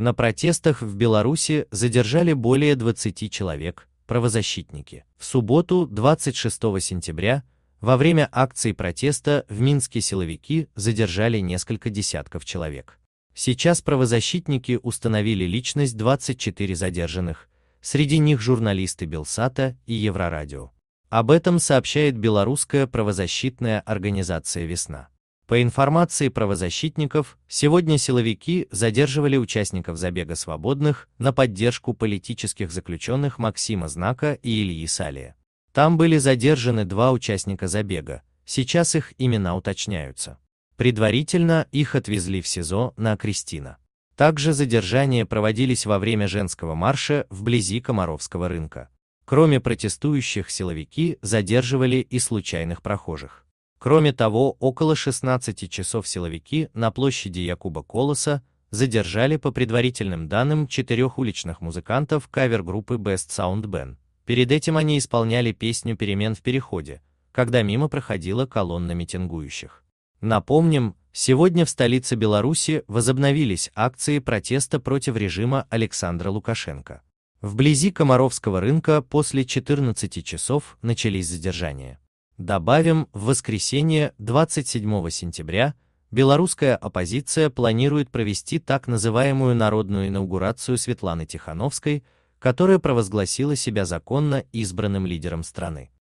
На протестах в Беларуси задержали более 20 человек, правозащитники. В субботу, 26 сентября, во время акции протеста в Минске силовики задержали несколько десятков человек. Сейчас правозащитники установили личность 24 задержанных, среди них журналисты Белсата и Еврорадио. Об этом сообщает белорусская правозащитная организация «Весна». По информации правозащитников, сегодня силовики задерживали участников забега свободных на поддержку политических заключенных Максима Знака и Ильи Салия. Там были задержаны два участника забега, сейчас их имена уточняются. Предварительно их отвезли в СИЗО на Кристина. Также задержания проводились во время женского марша вблизи Комаровского рынка. Кроме протестующих, силовики задерживали и случайных прохожих. Кроме того, около 16 часов силовики на площади Якуба Колоса задержали по предварительным данным четырех уличных музыкантов кавер-группы Best Sound Band. Перед этим они исполняли песню «Перемен в переходе», когда мимо проходила колонна митингующих. Напомним, сегодня в столице Беларуси возобновились акции протеста против режима Александра Лукашенко. Вблизи Комаровского рынка после 14 часов начались задержания. Добавим, в воскресенье 27 сентября белорусская оппозиция планирует провести так называемую народную инаугурацию Светланы Тихановской, которая провозгласила себя законно избранным лидером страны.